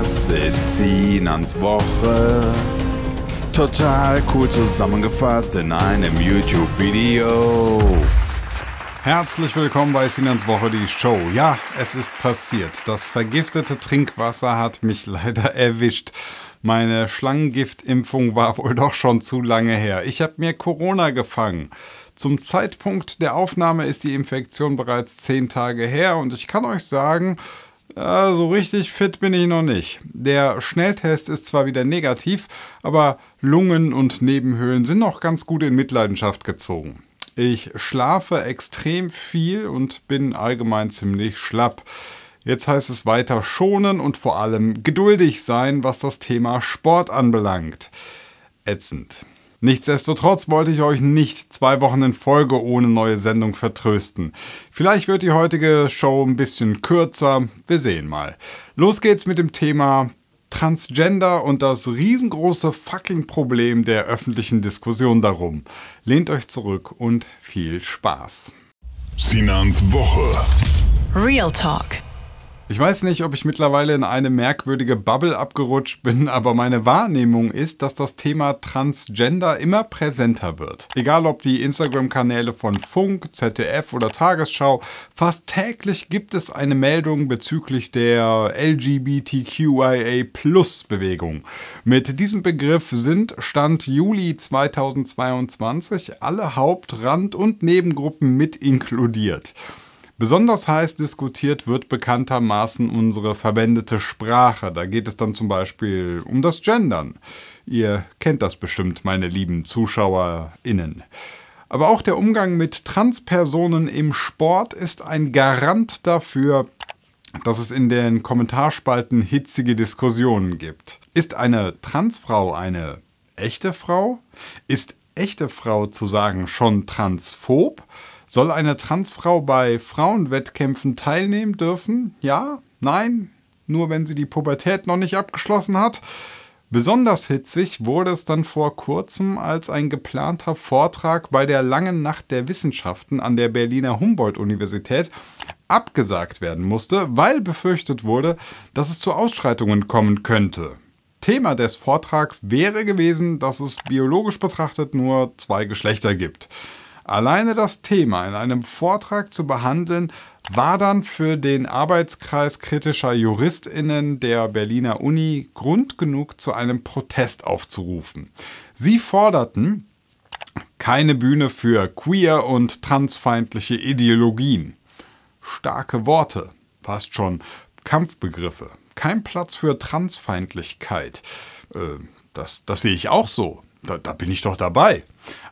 Das ist Sinans Woche. Total cool zusammengefasst in einem YouTube-Video. Herzlich willkommen bei Sinans Woche, die Show. Ja, es ist passiert. Das vergiftete Trinkwasser hat mich leider erwischt. Meine Schlangengiftimpfung war wohl doch schon zu lange her. Ich habe mir Corona gefangen. Zum Zeitpunkt der Aufnahme ist die Infektion bereits zehn Tage her und ich kann euch sagen, ja, so richtig fit bin ich noch nicht. Der Schnelltest ist zwar wieder negativ, aber Lungen und Nebenhöhlen sind noch ganz gut in Mitleidenschaft gezogen. Ich schlafe extrem viel und bin allgemein ziemlich schlapp. Jetzt heißt es weiter schonen und vor allem geduldig sein, was das Thema Sport anbelangt. Ätzend. Nichtsdestotrotz wollte ich euch nicht zwei Wochen in Folge ohne neue Sendung vertrösten. Vielleicht wird die heutige Show ein bisschen kürzer, wir sehen mal. Los geht's mit dem Thema Transgender und das riesengroße fucking Problem der öffentlichen Diskussion darum. Lehnt euch zurück und viel Spaß. Sinans Woche. Real Talk. Ich weiß nicht, ob ich mittlerweile in eine merkwürdige Bubble abgerutscht bin, aber meine Wahrnehmung ist, dass das Thema Transgender immer präsenter wird. Egal ob die Instagram-Kanäle von Funk, ZDF oder Tagesschau, fast täglich gibt es eine Meldung bezüglich der LGBTQIA-Plus-Bewegung. Mit diesem Begriff sind Stand Juli 2022 alle Haupt-, Rand- und Nebengruppen mit inkludiert. Besonders heiß diskutiert wird bekanntermaßen unsere verwendete Sprache. Da geht es dann zum Beispiel um das Gendern. Ihr kennt das bestimmt, meine lieben ZuschauerInnen. Aber auch der Umgang mit Transpersonen im Sport ist ein Garant dafür, dass es in den Kommentarspalten hitzige Diskussionen gibt. Ist eine Transfrau eine echte Frau? Ist echte Frau zu sagen schon transphob? Soll eine Transfrau bei Frauenwettkämpfen teilnehmen dürfen? Ja? Nein? Nur wenn sie die Pubertät noch nicht abgeschlossen hat? Besonders hitzig wurde es dann vor kurzem, als ein geplanter Vortrag bei der Langen Nacht der Wissenschaften an der Berliner Humboldt-Universität abgesagt werden musste, weil befürchtet wurde, dass es zu Ausschreitungen kommen könnte. Thema des Vortrags wäre gewesen, dass es biologisch betrachtet nur zwei Geschlechter gibt. Alleine das Thema in einem Vortrag zu behandeln, war dann für den Arbeitskreis kritischer Juristinnen der Berliner Uni Grund genug, zu einem Protest aufzurufen. Sie forderten keine Bühne für queer und transfeindliche Ideologien. Starke Worte, fast schon Kampfbegriffe. Kein Platz für Transfeindlichkeit. Äh, das, das sehe ich auch so. Da, da bin ich doch dabei.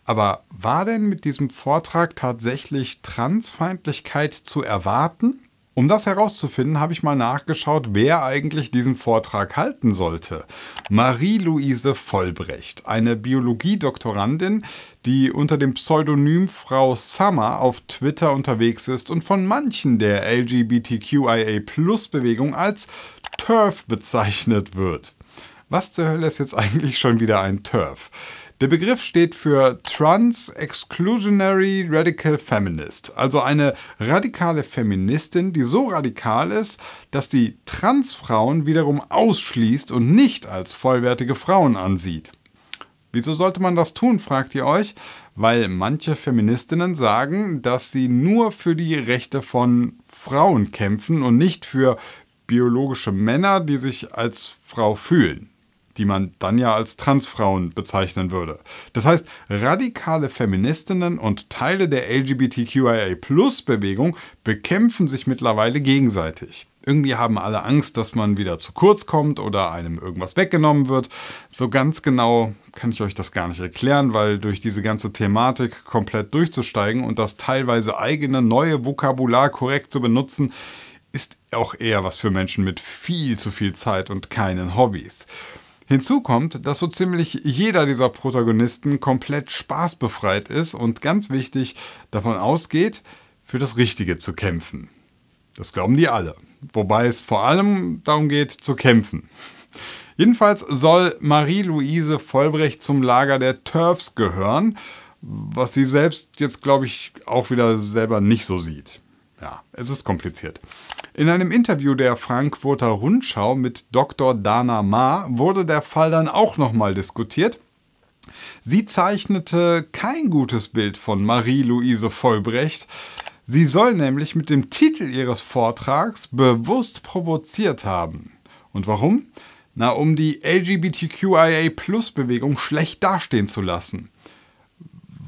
Aber war denn mit diesem Vortrag tatsächlich Transfeindlichkeit zu erwarten? Um das herauszufinden, habe ich mal nachgeschaut, wer eigentlich diesen Vortrag halten sollte. Marie-Louise Vollbrecht, eine Biologiedoktorandin, die unter dem Pseudonym Frau Summer auf Twitter unterwegs ist und von manchen der LGBTQIA-Plus-Bewegung als TERF bezeichnet wird. Was zur Hölle ist jetzt eigentlich schon wieder ein TERF? Der Begriff steht für Trans Exclusionary Radical Feminist, also eine radikale Feministin, die so radikal ist, dass sie Transfrauen wiederum ausschließt und nicht als vollwertige Frauen ansieht. Wieso sollte man das tun, fragt ihr euch? Weil manche Feministinnen sagen, dass sie nur für die Rechte von Frauen kämpfen und nicht für biologische Männer, die sich als Frau fühlen die man dann ja als Transfrauen bezeichnen würde. Das heißt, radikale Feministinnen und Teile der LGBTQIA-Plus-Bewegung bekämpfen sich mittlerweile gegenseitig. Irgendwie haben alle Angst, dass man wieder zu kurz kommt oder einem irgendwas weggenommen wird. So ganz genau kann ich euch das gar nicht erklären, weil durch diese ganze Thematik komplett durchzusteigen und das teilweise eigene neue Vokabular korrekt zu benutzen, ist auch eher was für Menschen mit viel zu viel Zeit und keinen Hobbys. Hinzu kommt, dass so ziemlich jeder dieser Protagonisten komplett spaßbefreit ist und ganz wichtig davon ausgeht, für das Richtige zu kämpfen. Das glauben die alle. Wobei es vor allem darum geht, zu kämpfen. Jedenfalls soll Marie-Louise Vollbrecht zum Lager der Turfs gehören, was sie selbst jetzt, glaube ich, auch wieder selber nicht so sieht ja, es ist kompliziert. In einem Interview der Frankfurter Rundschau mit Dr. Dana Ma wurde der Fall dann auch nochmal diskutiert. Sie zeichnete kein gutes Bild von Marie-Louise Vollbrecht. Sie soll nämlich mit dem Titel ihres Vortrags bewusst provoziert haben. Und warum? Na, um die LGBTQIA-Plus-Bewegung schlecht dastehen zu lassen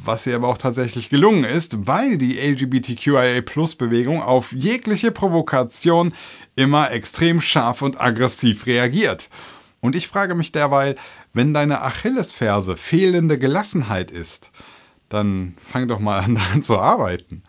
was ihr aber auch tatsächlich gelungen ist, weil die LGBTQIA-Plus-Bewegung auf jegliche Provokation immer extrem scharf und aggressiv reagiert. Und ich frage mich derweil, wenn deine Achillesferse fehlende Gelassenheit ist, dann fang doch mal an daran zu arbeiten.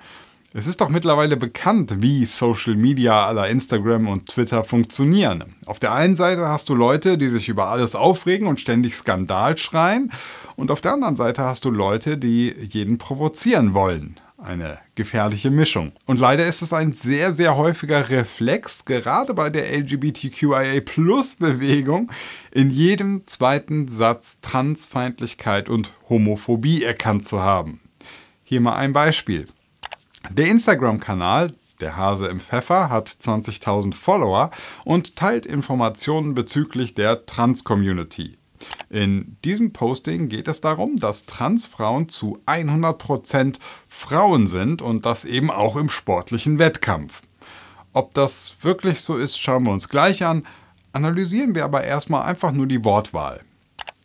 Es ist doch mittlerweile bekannt, wie Social Media aller Instagram und Twitter funktionieren. Auf der einen Seite hast du Leute, die sich über alles aufregen und ständig Skandal schreien, und auf der anderen Seite hast du Leute, die jeden provozieren wollen. Eine gefährliche Mischung. Und leider ist es ein sehr, sehr häufiger Reflex, gerade bei der LGBTQIA-Plus-Bewegung, in jedem zweiten Satz Transfeindlichkeit und Homophobie erkannt zu haben. Hier mal ein Beispiel. Der Instagram-Kanal, der Hase im Pfeffer hat 20.000 Follower und teilt Informationen bezüglich der Trans-Community. In diesem Posting geht es darum, dass Transfrauen zu 100% Frauen sind und das eben auch im sportlichen Wettkampf. Ob das wirklich so ist, schauen wir uns gleich an, analysieren wir aber erstmal einfach nur die Wortwahl.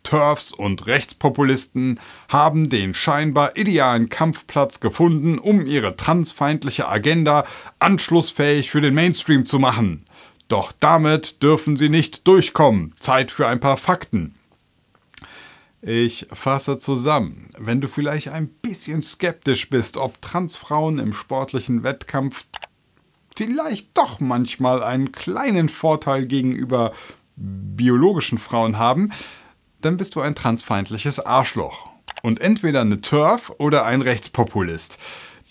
Turfs und Rechtspopulisten haben den scheinbar idealen Kampfplatz gefunden, um ihre transfeindliche Agenda anschlussfähig für den Mainstream zu machen. Doch damit dürfen sie nicht durchkommen. Zeit für ein paar Fakten. Ich fasse zusammen. Wenn du vielleicht ein bisschen skeptisch bist, ob Transfrauen im sportlichen Wettkampf vielleicht doch manchmal einen kleinen Vorteil gegenüber biologischen Frauen haben, dann bist du ein transfeindliches Arschloch. Und entweder eine Turf oder ein Rechtspopulist.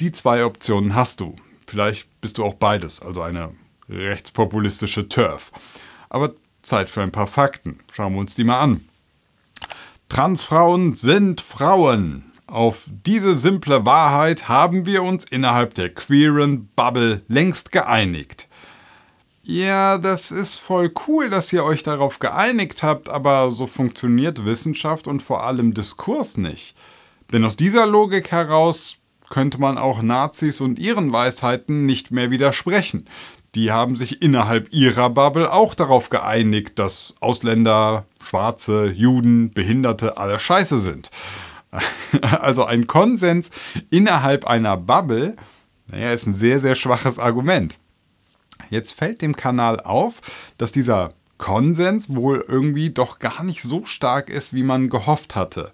Die zwei Optionen hast du. Vielleicht bist du auch beides, also eine rechtspopulistische Turf. Aber Zeit für ein paar Fakten. Schauen wir uns die mal an. Transfrauen sind Frauen. Auf diese simple Wahrheit haben wir uns innerhalb der queeren Bubble längst geeinigt ja, das ist voll cool, dass ihr euch darauf geeinigt habt, aber so funktioniert Wissenschaft und vor allem Diskurs nicht. Denn aus dieser Logik heraus könnte man auch Nazis und ihren Weisheiten nicht mehr widersprechen. Die haben sich innerhalb ihrer Bubble auch darauf geeinigt, dass Ausländer, Schwarze, Juden, Behinderte alle scheiße sind. Also ein Konsens innerhalb einer Bubble, naja, ist ein sehr, sehr schwaches Argument. Jetzt fällt dem Kanal auf, dass dieser Konsens wohl irgendwie doch gar nicht so stark ist, wie man gehofft hatte.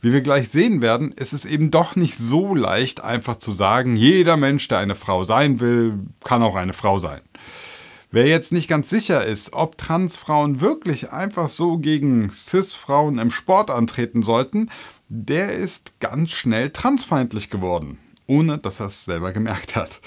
Wie wir gleich sehen werden, ist es eben doch nicht so leicht, einfach zu sagen, jeder Mensch, der eine Frau sein will, kann auch eine Frau sein. Wer jetzt nicht ganz sicher ist, ob Transfrauen wirklich einfach so gegen Cis-Frauen im Sport antreten sollten, der ist ganz schnell transfeindlich geworden, ohne dass er es selber gemerkt hat.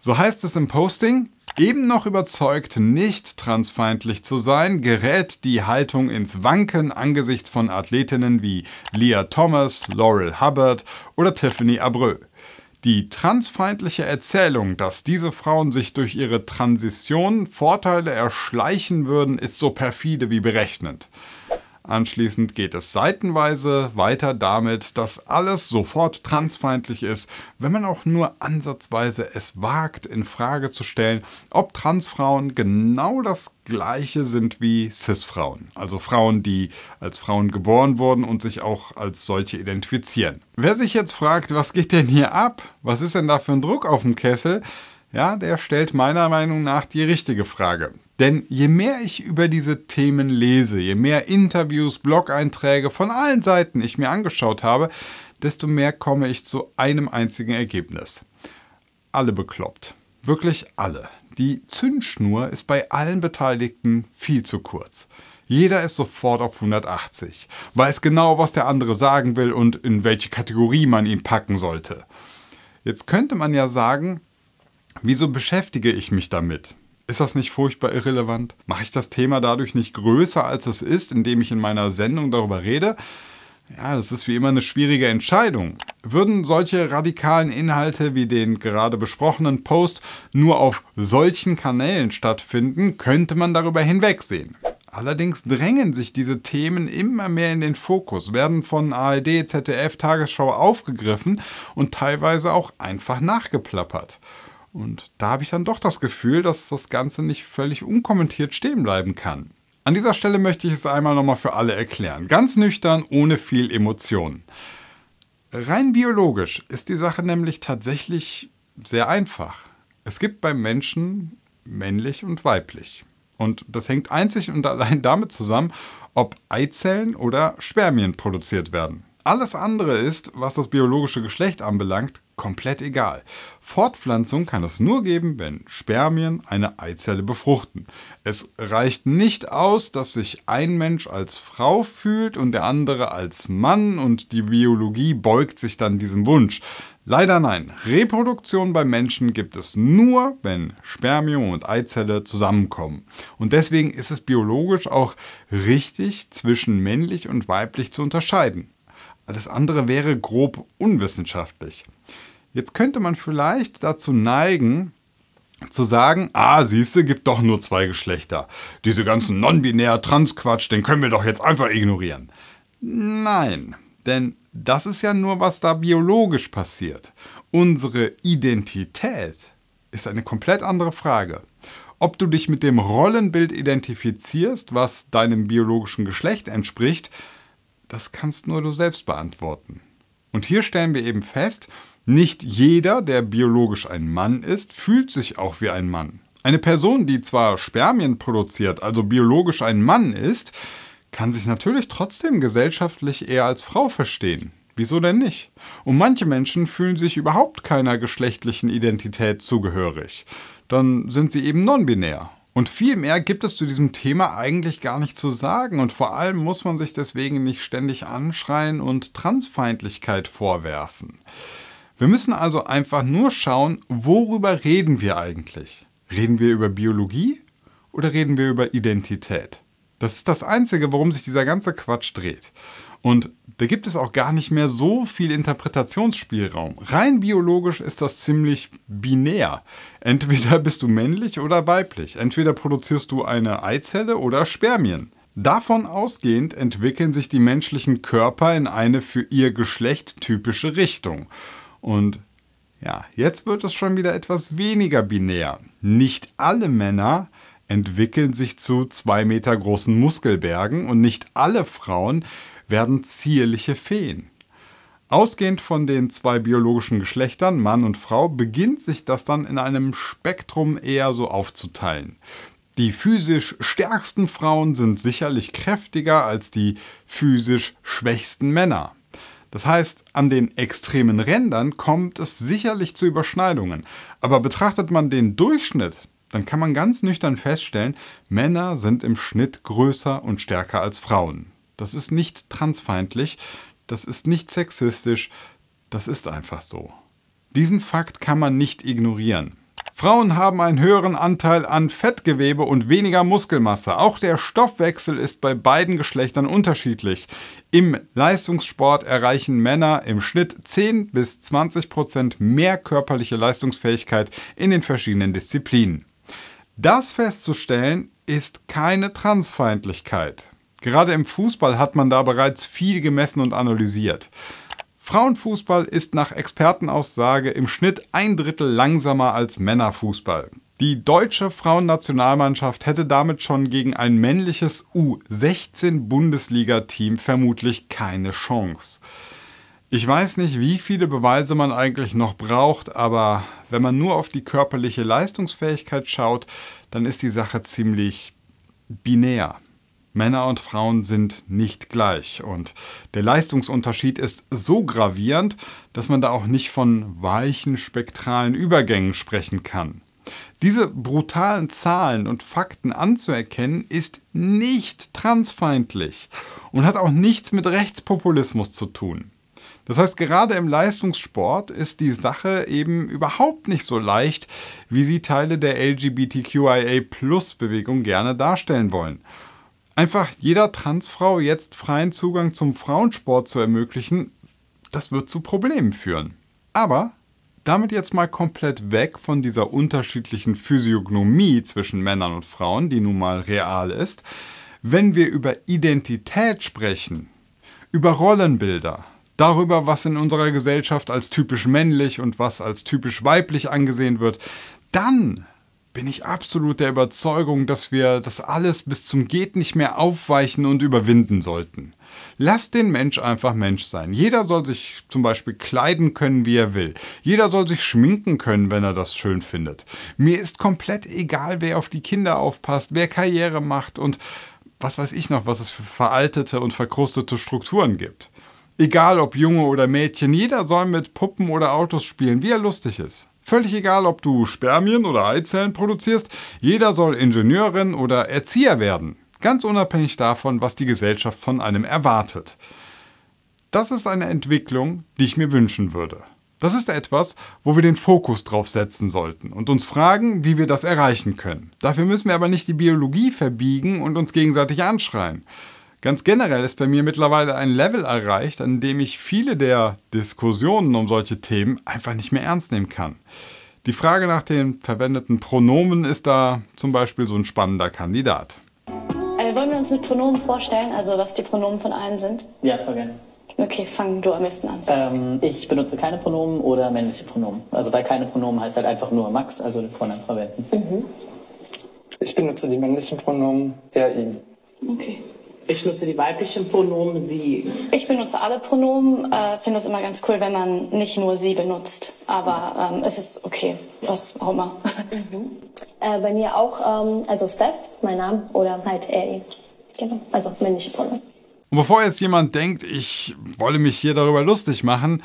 So heißt es im Posting, Eben noch überzeugt, nicht transfeindlich zu sein, gerät die Haltung ins Wanken angesichts von Athletinnen wie Leah Thomas, Laurel Hubbard oder Tiffany Abreu. Die transfeindliche Erzählung, dass diese Frauen sich durch ihre Transition Vorteile erschleichen würden, ist so perfide wie berechnend. Anschließend geht es seitenweise weiter damit, dass alles sofort transfeindlich ist, wenn man auch nur ansatzweise es wagt, in Frage zu stellen, ob Transfrauen genau das Gleiche sind wie Cis-Frauen, also Frauen, die als Frauen geboren wurden und sich auch als solche identifizieren. Wer sich jetzt fragt, was geht denn hier ab? Was ist denn da für ein Druck auf dem Kessel? Ja, der stellt meiner Meinung nach die richtige Frage. Denn je mehr ich über diese Themen lese, je mehr Interviews, Blog-Einträge von allen Seiten ich mir angeschaut habe, desto mehr komme ich zu einem einzigen Ergebnis. Alle bekloppt. Wirklich alle. Die Zündschnur ist bei allen Beteiligten viel zu kurz. Jeder ist sofort auf 180, weiß genau, was der andere sagen will und in welche Kategorie man ihn packen sollte. Jetzt könnte man ja sagen, wieso beschäftige ich mich damit? Ist das nicht furchtbar irrelevant? Mache ich das Thema dadurch nicht größer, als es ist, indem ich in meiner Sendung darüber rede? Ja, das ist wie immer eine schwierige Entscheidung. Würden solche radikalen Inhalte wie den gerade besprochenen Post nur auf solchen Kanälen stattfinden, könnte man darüber hinwegsehen. Allerdings drängen sich diese Themen immer mehr in den Fokus, werden von ARD, ZDF, Tagesschau aufgegriffen und teilweise auch einfach nachgeplappert. Und da habe ich dann doch das Gefühl, dass das Ganze nicht völlig unkommentiert stehen bleiben kann. An dieser Stelle möchte ich es einmal nochmal für alle erklären. Ganz nüchtern, ohne viel Emotionen. Rein biologisch ist die Sache nämlich tatsächlich sehr einfach. Es gibt beim Menschen männlich und weiblich. Und das hängt einzig und allein damit zusammen, ob Eizellen oder Spermien produziert werden. Alles andere ist, was das biologische Geschlecht anbelangt, komplett egal. Fortpflanzung kann es nur geben, wenn Spermien eine Eizelle befruchten. Es reicht nicht aus, dass sich ein Mensch als Frau fühlt und der andere als Mann und die Biologie beugt sich dann diesem Wunsch. Leider nein, Reproduktion bei Menschen gibt es nur, wenn Spermium und Eizelle zusammenkommen. Und deswegen ist es biologisch auch richtig, zwischen männlich und weiblich zu unterscheiden. Alles andere wäre grob unwissenschaftlich. Jetzt könnte man vielleicht dazu neigen, zu sagen, ah, siehste, gibt doch nur zwei Geschlechter. Diese ganzen non-binär Trans-Quatsch, den können wir doch jetzt einfach ignorieren. Nein, denn das ist ja nur, was da biologisch passiert. Unsere Identität ist eine komplett andere Frage. Ob du dich mit dem Rollenbild identifizierst, was deinem biologischen Geschlecht entspricht, das kannst nur du selbst beantworten. Und hier stellen wir eben fest, nicht jeder, der biologisch ein Mann ist, fühlt sich auch wie ein Mann. Eine Person, die zwar Spermien produziert, also biologisch ein Mann ist, kann sich natürlich trotzdem gesellschaftlich eher als Frau verstehen. Wieso denn nicht? Und manche Menschen fühlen sich überhaupt keiner geschlechtlichen Identität zugehörig. Dann sind sie eben non-binär. Und viel mehr gibt es zu diesem Thema eigentlich gar nicht zu sagen. Und vor allem muss man sich deswegen nicht ständig anschreien und Transfeindlichkeit vorwerfen. Wir müssen also einfach nur schauen, worüber reden wir eigentlich? Reden wir über Biologie oder reden wir über Identität? Das ist das Einzige, worum sich dieser ganze Quatsch dreht. Und da gibt es auch gar nicht mehr so viel Interpretationsspielraum. Rein biologisch ist das ziemlich binär. Entweder bist du männlich oder weiblich. Entweder produzierst du eine Eizelle oder Spermien. Davon ausgehend entwickeln sich die menschlichen Körper in eine für ihr Geschlecht typische Richtung. Und ja, jetzt wird es schon wieder etwas weniger binär. Nicht alle Männer entwickeln sich zu zwei Meter großen Muskelbergen und nicht alle Frauen werden zierliche Feen. Ausgehend von den zwei biologischen Geschlechtern, Mann und Frau, beginnt sich das dann in einem Spektrum eher so aufzuteilen. Die physisch stärksten Frauen sind sicherlich kräftiger als die physisch schwächsten Männer. Das heißt, an den extremen Rändern kommt es sicherlich zu Überschneidungen. Aber betrachtet man den Durchschnitt, dann kann man ganz nüchtern feststellen, Männer sind im Schnitt größer und stärker als Frauen. Das ist nicht transfeindlich, das ist nicht sexistisch, das ist einfach so. Diesen Fakt kann man nicht ignorieren. Frauen haben einen höheren Anteil an Fettgewebe und weniger Muskelmasse. Auch der Stoffwechsel ist bei beiden Geschlechtern unterschiedlich. Im Leistungssport erreichen Männer im Schnitt 10 bis 20 Prozent mehr körperliche Leistungsfähigkeit in den verschiedenen Disziplinen. Das festzustellen ist keine Transfeindlichkeit. Gerade im Fußball hat man da bereits viel gemessen und analysiert. Frauenfußball ist nach Expertenaussage im Schnitt ein Drittel langsamer als Männerfußball. Die deutsche Frauennationalmannschaft hätte damit schon gegen ein männliches U16-Bundesliga-Team vermutlich keine Chance. Ich weiß nicht, wie viele Beweise man eigentlich noch braucht, aber wenn man nur auf die körperliche Leistungsfähigkeit schaut, dann ist die Sache ziemlich binär. Männer und Frauen sind nicht gleich und der Leistungsunterschied ist so gravierend, dass man da auch nicht von weichen spektralen Übergängen sprechen kann. Diese brutalen Zahlen und Fakten anzuerkennen, ist nicht transfeindlich und hat auch nichts mit Rechtspopulismus zu tun. Das heißt, gerade im Leistungssport ist die Sache eben überhaupt nicht so leicht, wie sie Teile der LGBTQIA-Plus-Bewegung gerne darstellen wollen einfach jeder Transfrau jetzt freien Zugang zum Frauensport zu ermöglichen, das wird zu Problemen führen. Aber damit jetzt mal komplett weg von dieser unterschiedlichen Physiognomie zwischen Männern und Frauen, die nun mal real ist, wenn wir über Identität sprechen, über Rollenbilder, darüber, was in unserer Gesellschaft als typisch männlich und was als typisch weiblich angesehen wird, dann bin ich absolut der Überzeugung, dass wir das alles bis zum Geht nicht mehr aufweichen und überwinden sollten. Lass den Mensch einfach Mensch sein. Jeder soll sich zum Beispiel kleiden können, wie er will. Jeder soll sich schminken können, wenn er das schön findet. Mir ist komplett egal, wer auf die Kinder aufpasst, wer Karriere macht und was weiß ich noch, was es für veraltete und verkrustete Strukturen gibt. Egal ob Junge oder Mädchen, jeder soll mit Puppen oder Autos spielen, wie er lustig ist. Völlig egal, ob du Spermien oder Eizellen produzierst, jeder soll Ingenieurin oder Erzieher werden, ganz unabhängig davon, was die Gesellschaft von einem erwartet. Das ist eine Entwicklung, die ich mir wünschen würde. Das ist etwas, wo wir den Fokus drauf setzen sollten und uns fragen, wie wir das erreichen können. Dafür müssen wir aber nicht die Biologie verbiegen und uns gegenseitig anschreien. Ganz generell ist bei mir mittlerweile ein Level erreicht, an dem ich viele der Diskussionen um solche Themen einfach nicht mehr ernst nehmen kann. Die Frage nach den verwendeten Pronomen ist da zum Beispiel so ein spannender Kandidat. Äh, wollen wir uns mit Pronomen vorstellen, also was die Pronomen von allen sind? Ja, voll gerne. Okay, fang du am besten an. Ähm, ich benutze keine Pronomen oder männliche Pronomen. Also bei keine Pronomen heißt halt einfach nur Max, also den Vornamen verwenden. Mhm. Ich benutze die männlichen Pronomen er, ihm. Okay. Ich nutze die weiblichen Pronomen sie. Ich benutze alle Pronomen, äh, finde es immer ganz cool, wenn man nicht nur sie benutzt. Aber ähm, es ist okay, was auch immer. Mhm. Äh, bei mir auch, ähm, also Steph, mein Name, oder halt er. E. Genau, also männliche Pronomen. Und bevor jetzt jemand denkt, ich wolle mich hier darüber lustig machen,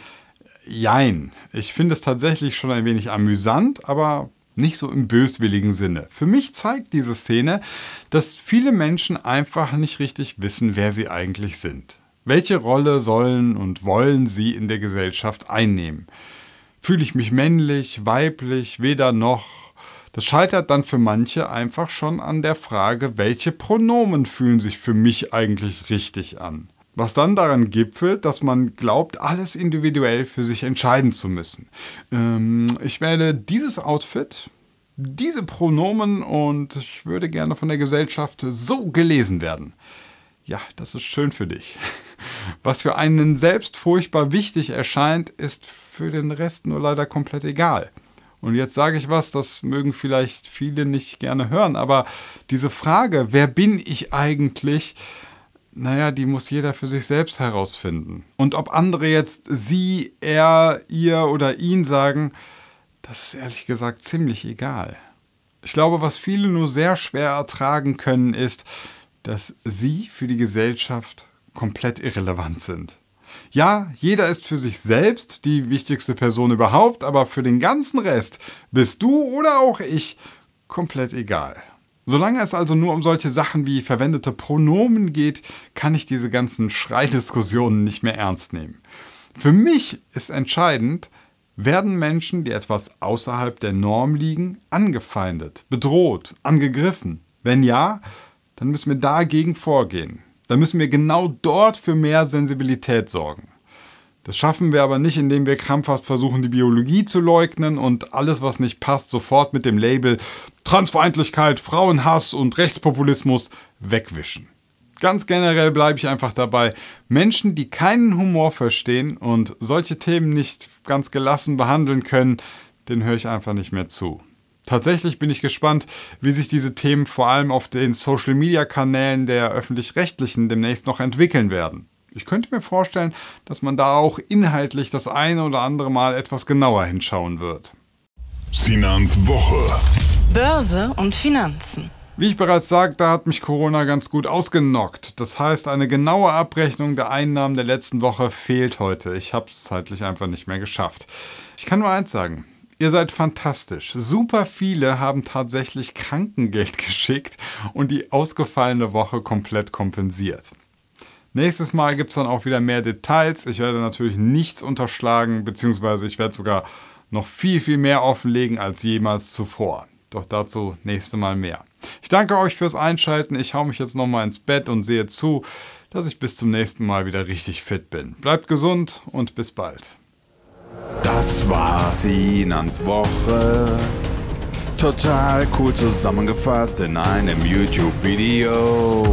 jein. Ich finde es tatsächlich schon ein wenig amüsant, aber nicht so im böswilligen Sinne. Für mich zeigt diese Szene, dass viele Menschen einfach nicht richtig wissen, wer sie eigentlich sind. Welche Rolle sollen und wollen sie in der Gesellschaft einnehmen? Fühle ich mich männlich, weiblich, weder noch? Das scheitert dann für manche einfach schon an der Frage, welche Pronomen fühlen sich für mich eigentlich richtig an was dann daran gipfelt, dass man glaubt, alles individuell für sich entscheiden zu müssen. Ähm, ich wähle dieses Outfit, diese Pronomen und ich würde gerne von der Gesellschaft so gelesen werden. Ja, das ist schön für dich. Was für einen selbst furchtbar wichtig erscheint, ist für den Rest nur leider komplett egal. Und jetzt sage ich was, das mögen vielleicht viele nicht gerne hören, aber diese Frage, wer bin ich eigentlich, naja, die muss jeder für sich selbst herausfinden. Und ob andere jetzt sie, er, ihr oder ihn sagen, das ist ehrlich gesagt ziemlich egal. Ich glaube, was viele nur sehr schwer ertragen können, ist, dass sie für die Gesellschaft komplett irrelevant sind. Ja, jeder ist für sich selbst die wichtigste Person überhaupt, aber für den ganzen Rest bist du oder auch ich komplett egal. Solange es also nur um solche Sachen wie verwendete Pronomen geht, kann ich diese ganzen Schreidiskussionen nicht mehr ernst nehmen. Für mich ist entscheidend, werden Menschen, die etwas außerhalb der Norm liegen, angefeindet, bedroht, angegriffen? Wenn ja, dann müssen wir dagegen vorgehen. Dann müssen wir genau dort für mehr Sensibilität sorgen. Das schaffen wir aber nicht, indem wir krampfhaft versuchen, die Biologie zu leugnen und alles, was nicht passt, sofort mit dem Label Transfeindlichkeit, Frauenhass und Rechtspopulismus wegwischen. Ganz generell bleibe ich einfach dabei, Menschen, die keinen Humor verstehen und solche Themen nicht ganz gelassen behandeln können, den höre ich einfach nicht mehr zu. Tatsächlich bin ich gespannt, wie sich diese Themen vor allem auf den Social-Media-Kanälen der öffentlich-rechtlichen demnächst noch entwickeln werden. Ich könnte mir vorstellen, dass man da auch inhaltlich das eine oder andere Mal etwas genauer hinschauen wird. Sinans Woche. Börse und Finanzen. Wie ich bereits sagte, hat mich Corona ganz gut ausgenockt. Das heißt, eine genaue Abrechnung der Einnahmen der letzten Woche fehlt heute. Ich habe es zeitlich einfach nicht mehr geschafft. Ich kann nur eins sagen. Ihr seid fantastisch. Super viele haben tatsächlich Krankengeld geschickt und die ausgefallene Woche komplett kompensiert. Nächstes Mal gibt es dann auch wieder mehr Details. Ich werde natürlich nichts unterschlagen, beziehungsweise ich werde sogar noch viel, viel mehr offenlegen als jemals zuvor. Doch dazu nächste Mal mehr. Ich danke euch fürs Einschalten. Ich hau mich jetzt nochmal ins Bett und sehe zu, dass ich bis zum nächsten Mal wieder richtig fit bin. Bleibt gesund und bis bald. Das war Sinans Woche. Total cool zusammengefasst in einem YouTube-Video.